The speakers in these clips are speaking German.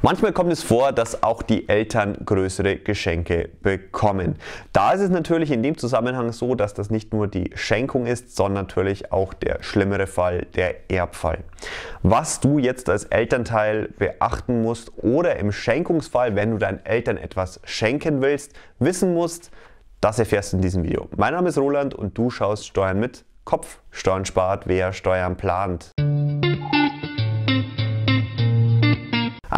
Manchmal kommt es vor, dass auch die Eltern größere Geschenke bekommen. Da ist es natürlich in dem Zusammenhang so, dass das nicht nur die Schenkung ist, sondern natürlich auch der schlimmere Fall, der Erbfall. Was du jetzt als Elternteil beachten musst oder im Schenkungsfall, wenn du deinen Eltern etwas schenken willst, wissen musst, das erfährst du in diesem Video. Mein Name ist Roland und du schaust Steuern mit Kopf. Steuern spart, wer Steuern plant.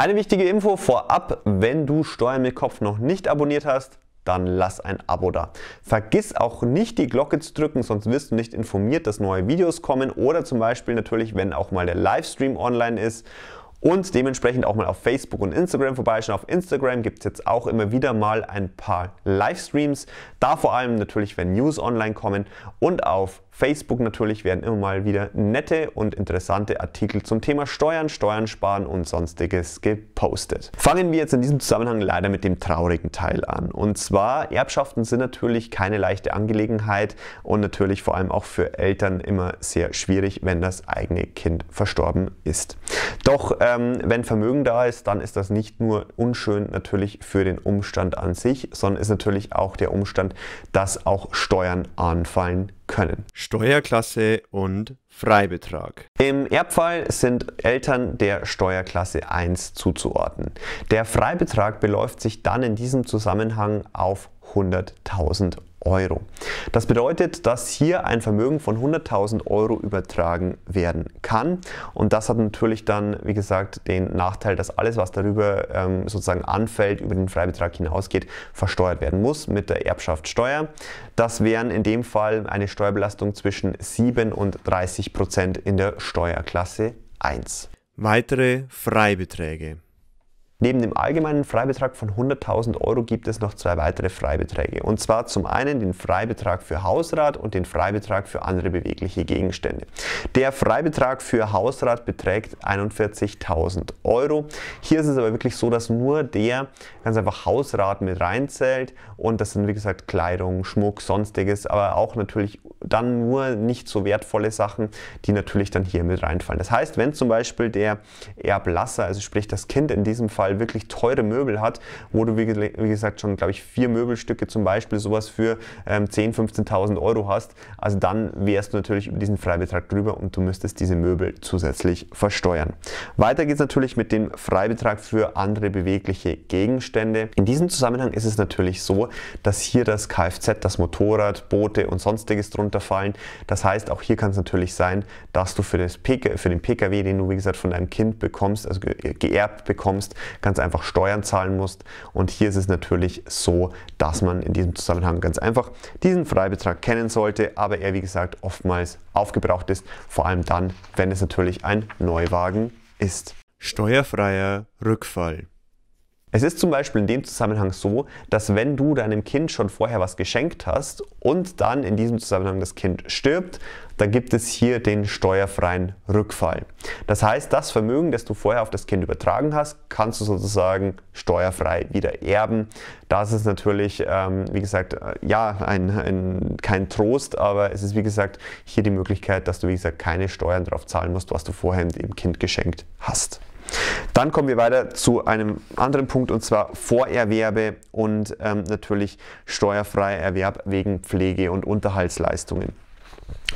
Eine wichtige Info vorab, wenn du Steuern mit Kopf noch nicht abonniert hast, dann lass ein Abo da. Vergiss auch nicht die Glocke zu drücken, sonst wirst du nicht informiert, dass neue Videos kommen oder zum Beispiel natürlich, wenn auch mal der Livestream online ist. Und dementsprechend auch mal auf Facebook und Instagram vorbeischauen. Auf Instagram gibt es jetzt auch immer wieder mal ein paar Livestreams. Da vor allem natürlich, wenn News online kommen. Und auf Facebook natürlich werden immer mal wieder nette und interessante Artikel zum Thema Steuern, Steuern sparen und sonstiges gepostet. Fangen wir jetzt in diesem Zusammenhang leider mit dem traurigen Teil an. Und zwar, Erbschaften sind natürlich keine leichte Angelegenheit und natürlich vor allem auch für Eltern immer sehr schwierig, wenn das eigene Kind verstorben ist. Doch ähm, wenn Vermögen da ist, dann ist das nicht nur unschön natürlich für den Umstand an sich, sondern ist natürlich auch der Umstand, dass auch Steuern anfallen können. Steuerklasse und Freibetrag. Im Erbfall sind Eltern der Steuerklasse 1 zuzuordnen. Der Freibetrag beläuft sich dann in diesem Zusammenhang auf 100.000 Euro. Das bedeutet, dass hier ein Vermögen von 100.000 Euro übertragen werden kann. Und das hat natürlich dann, wie gesagt, den Nachteil, dass alles, was darüber ähm, sozusagen anfällt, über den Freibetrag hinausgeht, versteuert werden muss mit der Erbschaftssteuer. Das wären in dem Fall eine Steuerbelastung zwischen 7 und 30 Prozent in der Steuerklasse 1. Weitere Freibeträge. Neben dem allgemeinen Freibetrag von 100.000 Euro gibt es noch zwei weitere Freibeträge. Und zwar zum einen den Freibetrag für Hausrat und den Freibetrag für andere bewegliche Gegenstände. Der Freibetrag für Hausrat beträgt 41.000 Euro. Hier ist es aber wirklich so, dass nur der ganz einfach Hausrat mit reinzählt. Und das sind wie gesagt Kleidung, Schmuck, sonstiges, aber auch natürlich dann nur nicht so wertvolle Sachen, die natürlich dann hier mit reinfallen. Das heißt, wenn zum Beispiel der Erblasser, also sprich das Kind in diesem Fall, wirklich teure Möbel hat, wo du wie, gesagt schon, glaube ich, vier Möbelstücke zum Beispiel sowas für ähm, 10.000, 15.000 Euro hast, also dann wärst du natürlich über diesen Freibetrag drüber und du müsstest diese Möbel zusätzlich versteuern. Weiter geht es natürlich mit dem Freibetrag für andere bewegliche Gegenstände. In diesem Zusammenhang ist es natürlich so, dass hier das Kfz, das Motorrad, Boote und sonstiges drunter runterfallen. Das heißt, auch hier kann es natürlich sein, dass du für, das PK, für den Pkw, den du wie gesagt von deinem Kind bekommst, also geerbt bekommst, ganz einfach Steuern zahlen musst. Und hier ist es natürlich so, dass man in diesem Zusammenhang ganz einfach diesen Freibetrag kennen sollte, aber er wie gesagt oftmals aufgebraucht ist, vor allem dann, wenn es natürlich ein Neuwagen ist. Steuerfreier Rückfall. Es ist zum Beispiel in dem Zusammenhang so, dass wenn du deinem Kind schon vorher was geschenkt hast und dann in diesem Zusammenhang das Kind stirbt, dann gibt es hier den steuerfreien Rückfall. Das heißt, das Vermögen, das du vorher auf das Kind übertragen hast, kannst du sozusagen steuerfrei wieder erben. Das ist natürlich, ähm, wie gesagt, äh, ja, ein, ein, kein Trost, aber es ist, wie gesagt, hier die Möglichkeit, dass du, wie gesagt, keine Steuern drauf zahlen musst, was du vorher dem Kind geschenkt hast. Dann kommen wir weiter zu einem anderen Punkt und zwar Vorerwerbe und ähm, natürlich steuerfreier Erwerb wegen Pflege- und Unterhaltsleistungen.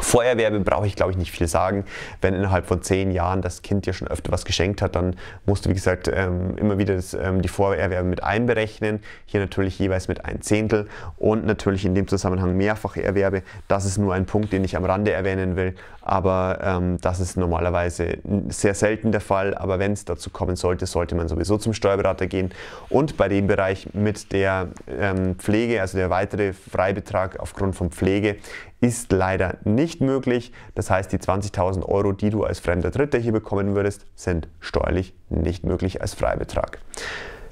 Vorerwerbe brauche ich, glaube ich, nicht viel sagen. Wenn innerhalb von zehn Jahren das Kind dir schon öfter was geschenkt hat, dann musst du, wie gesagt, ähm, immer wieder ähm, die Vorerwerbe mit einberechnen. Hier natürlich jeweils mit ein Zehntel und natürlich in dem Zusammenhang mehrfache Erwerbe. Das ist nur ein Punkt, den ich am Rande erwähnen will, aber ähm, das ist normalerweise sehr selten der Fall. Aber wenn es dazu kommen sollte, sollte man sowieso zum Steuerberater gehen. Und bei dem Bereich mit der Pflege, also der weitere Freibetrag aufgrund von Pflege, ist leider nicht nicht möglich. Das heißt, die 20.000 Euro, die du als fremder Dritter hier bekommen würdest, sind steuerlich nicht möglich als Freibetrag.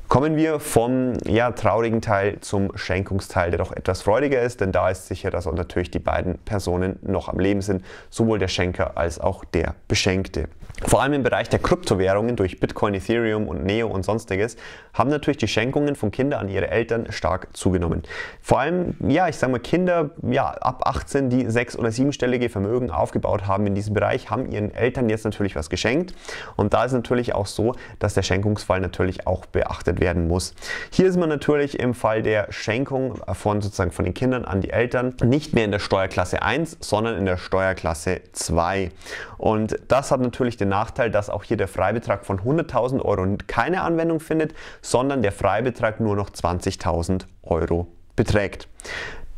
Kommen wir vom ja, traurigen Teil zum Schenkungsteil, der doch etwas freudiger ist, denn da ist sicher, dass auch natürlich die beiden Personen noch am Leben sind, sowohl der Schenker als auch der Beschenkte. Vor allem im Bereich der Kryptowährungen durch Bitcoin, Ethereum und Neo und sonstiges haben natürlich die Schenkungen von Kindern an ihre Eltern stark zugenommen. Vor allem, ja, ich sage mal, Kinder ja, ab 18, die sechs- oder siebenstellige Vermögen aufgebaut haben in diesem Bereich, haben ihren Eltern jetzt natürlich was geschenkt. Und da ist natürlich auch so, dass der Schenkungsfall natürlich auch beachtet werden muss. Hier ist man natürlich im Fall der Schenkung von sozusagen von den Kindern an die Eltern nicht mehr in der Steuerklasse 1, sondern in der Steuerklasse 2. Und das hat natürlich den Nachteil, dass auch hier der Freibetrag von 100.000 Euro keine Anwendung findet, sondern der Freibetrag nur noch 20.000 Euro beträgt.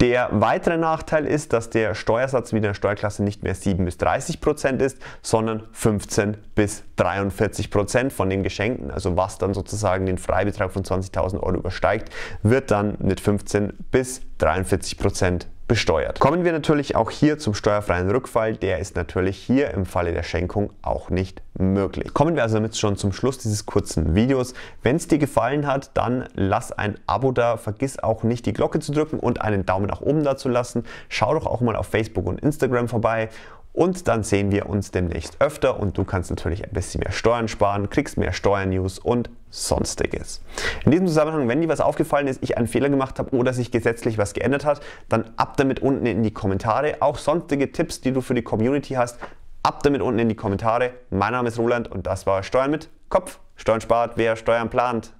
Der weitere Nachteil ist, dass der Steuersatz wieder in der Steuerklasse nicht mehr 7 bis 30 Prozent ist, sondern 15 bis 43 Prozent von den Geschenken. Also was dann sozusagen den Freibetrag von 20.000 Euro übersteigt, wird dann mit 15 bis 43 Prozent besteuert. Kommen wir natürlich auch hier zum steuerfreien Rückfall. Der ist natürlich hier im Falle der Schenkung auch nicht möglich. Kommen wir also damit schon zum Schluss dieses kurzen Videos. Wenn es dir gefallen hat, dann lass ein Abo da. Vergiss auch nicht die Glocke zu drücken und einen Daumen nach oben da zu lassen. Schau doch auch mal auf Facebook und Instagram vorbei und dann sehen wir uns demnächst öfter und du kannst natürlich ein bisschen mehr Steuern sparen, kriegst mehr Steuernews und sonstiges. In diesem Zusammenhang, wenn dir was aufgefallen ist, ich einen Fehler gemacht habe oder sich gesetzlich was geändert hat, dann ab damit unten in die Kommentare. Auch sonstige Tipps, die du für die Community hast, ab damit unten in die Kommentare. Mein Name ist Roland und das war Steuern mit Kopf. Steuern spart, wer Steuern plant.